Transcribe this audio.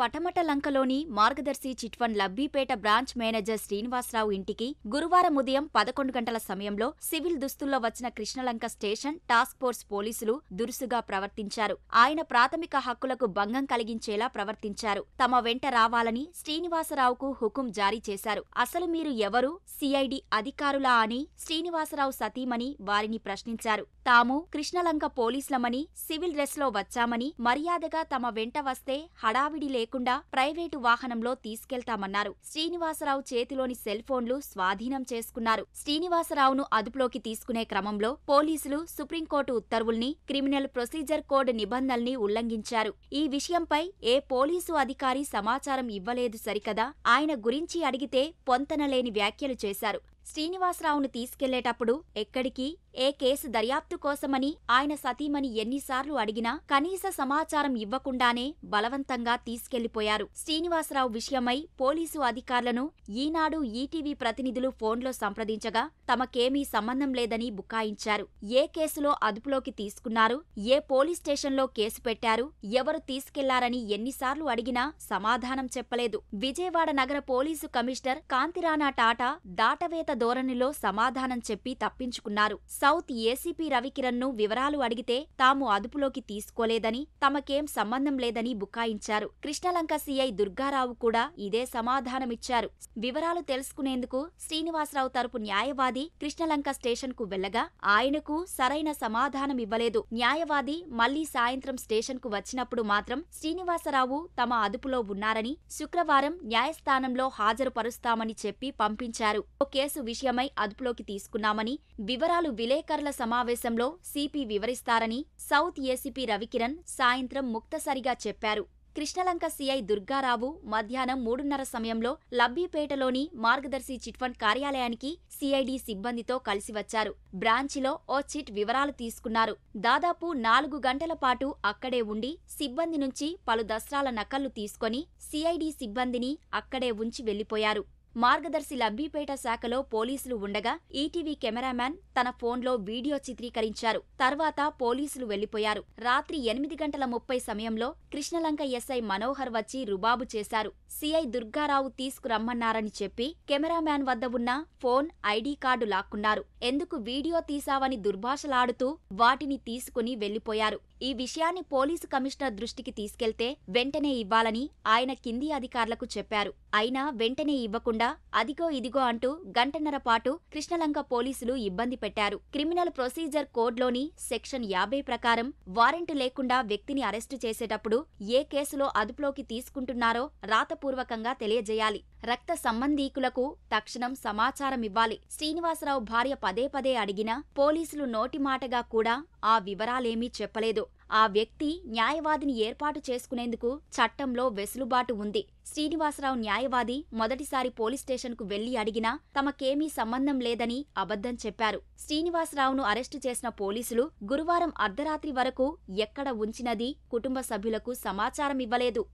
పటమట లంకలోని Margadarsi chit fund Labbipet branch manager Srinivasarao ఇంటికి గురువారం ఉదయం పదకొండు గంటల సమయంలో సివిల్ దుస్తుల్లో వచ్చిన కృష్ణలంక స్టేషన్ టాస్క్ ఫోర్స్ పోలీసులు దురుసుగా ప్రవర్తించారు ఆయన ప్రాథమిక హక్కులకు భంగం కలిగించేలా ప్రవర్తించారు తమ వెంట రావాలని శ్రీనివాసరావుకు హుకుం జారీ చేశారు అసలు మీరు ఎవరు సిఐడి అధికారులా అని శ్రీనివాసరావు సతీమణి వారిని ప్రశ్నించారు తాము కృష్ణలంక పోలీసులమని సివిల్ డ్రెస్లో వచ్చామని మర్యాదగా తమ వెంట వస్తే హడావిడి లేకుండా ప్రైవేటు వాహనంలో తీసుకెళ్తామన్నారు శ్రీనివాసరావు చేతిలోని సెల్ ఫోన్లు స్వాధీనం చేసుకున్నారు శ్రీనివాసరావును అదుపులోకి తీసుకునే క్రమంలో పోలీసులు సుప్రీంకోర్టు ఉత్తర్వుల్ని క్రిమినల్ ప్రొసీజర్ కోడ్ నిబంధనల్ని ఉల్లంఘించారు ఈ విషయంపై ఏ పోలీసు అధికారి సమాచారం ఇవ్వలేదు సరికదా ఆయన గురించి అడిగితే పొంతనలేని వ్యాఖ్యలు చేశారు శ్రీనివాసరావును తీసుకెళ్లేటప్పుడు ఎక్కడికి ఏ కేసు దర్యాప్తు కోసమని ఆయన సతీమణి ఎన్నిసార్లు అడిగినా కనీస సమాచారం ఇవ్వకుండానే బలవంతంగా తీసుకెళ్లిపోయారు శ్రీనివాసరావు విషయమై పోలీసు అధికారులను ఈనాడు ఈటీవీ ప్రతినిధులు ఫోన్లో సంప్రదించగా తమకేమీ సంబంధం లేదని బుకాయించారు ఏ కేసులో అదుపులోకి తీసుకున్నారు ఏ పోలీస్ స్టేషన్లో కేసు పెట్టారు ఎవరు తీసుకెళ్లారని ఎన్నిసార్లు అడిగినా సమాధానం చెప్పలేదు విజయవాడ నగర పోలీసు కమిషనర్ కాంతిరాణా టాటా దాటవేత ధోరణిలో సమాధానం చెప్పి తప్పించుకున్నారు సౌత్ ఏసీపీ రవికిరణ్ను వివరాలు అడిగితే తాము అదుపులోకి తీసుకోలేదని తమకేం సంబంధం లేదని బుకాయించారు కృష్ణలంక సీఐ దుర్గారావు కూడా ఇదే సమాధానమిచ్చారు వివరాలు తెలుసుకునేందుకు శ్రీనివాసరావు తరపు న్యాయవాది కృష్ణలంక స్టేషన్కు వెళ్లగా ఆయనకు సరైన సమాధానం ఇవ్వలేదు న్యాయవాది మళ్లీ సాయంత్రం స్టేషన్కు వచ్చినప్పుడు మాత్రం శ్రీనివాసరావు తమ అదుపులో ఉన్నారని శుక్రవారం న్యాయస్థానంలో హాజరుపరుస్తామని చెప్పి పంపించారు ఓ కేసు విషయమై అదుపులోకి తీసుకున్నామని వివరాలు విలేకరుల సమావేశంలో సిపి వివరిస్తారని సౌత్ ఏసీపీ రవికిరణ్ సాయంత్రం ముక్తసరిగా చెప్పారు కృష్ణలంక సిఐ దుర్గారావు మధ్యాహ్నం మూడున్నర సమయంలో లబ్బీపేటలోని మార్గదర్శి చిట్ఫండ్ కార్యాలయానికి సిఐడి సిబ్బందితో కలిసి వచ్చారు బ్రాంచిలో ఓ చిట్ వివరాలు తీసుకున్నారు దాదాపు నాలుగు గంటల పాటు అక్కడే ఉండి సిబ్బంది నుంచి పలు దస్త్రాల నకళ్లు తీసుకొని సిఐడి సిబ్బందిని అక్కడే ఉంచి వెళ్లిపోయారు మార్గదర్శి లబ్బీపేట శాఖలో పోలీసులు ఉండగా ఈటీవీ కెమెరామ్యాన్ తన ఫోన్లో వీడియో చిత్రీకరించారు తర్వాత పోలీసులు వెళ్లిపోయారు రాత్రి ఎనిమిది గంటల ముప్పై సమయంలో కృష్ణలంక ఎస్ఐ మనోహర్ వచ్చి రుబాబు చేశారు సిఐ దుర్గారావు తీసుకురమ్మన్నారని చెప్పి కెమెరామ్యాన్ వద్ద ఉన్న ఫోన్ ఐడీ కార్డు లాక్కున్నారు ఎందుకు వీడియో తీశావని దుర్భాషలాడుతూ వాటిని తీసుకుని వెళ్లిపోయారు ఈ విషయాన్ని పోలీసు కమిషనర్ దృష్టికి తీసుకెళ్తే వెంటనే ఇవ్వాలని ఆయన కింది అధికారులకు చెప్పారు అయినా వెంటనే ఇవ్వకుండా అదిగో ఇదిగో అంటూ గంటన్నర పాటు కృష్ణలంక పోలీసులు ఇబ్బంది పెట్టారు క్రిమినల్ ప్రొసీజర్ కోడ్లోని సెక్షన్ యాభై ప్రకారం వారెంట్ లేకుండా వ్యక్తిని అరెస్టు చేసేటప్పుడు ఏ కేసులో అదుపులోకి తీసుకుంటున్నారో రాతపూర్వకంగా తెలియజేయాలి రక్త సంబంధీకులకు తక్షణం సమాచారమివ్వాలి శ్రీనివాసరావు భార్య పదే పదే అడిగినా పోలీసులు నోటిమాటగా కూడా ఆ వివరాలేమీ చెప్పలేదు ఆ వ్యక్తి న్యాయవాదిని ఏర్పాటు చేసుకునేందుకు చట్టంలో వెసులుబాటు ఉంది శ్రీనివాసరావు న్యాయవాది మొదటిసారి పోలీస్ స్టేషన్కు వెళ్లి అడిగినా తమకేమీ సంబంధం లేదని అబద్ధం చెప్పారు శ్రీనివాసరావును అరెస్టు చేసిన పోలీసులు గురువారం అర్ధరాత్రి వరకు ఎక్కడ ఉంచినది కుటుంబ సభ్యులకు సమాచారం ఇవ్వలేదు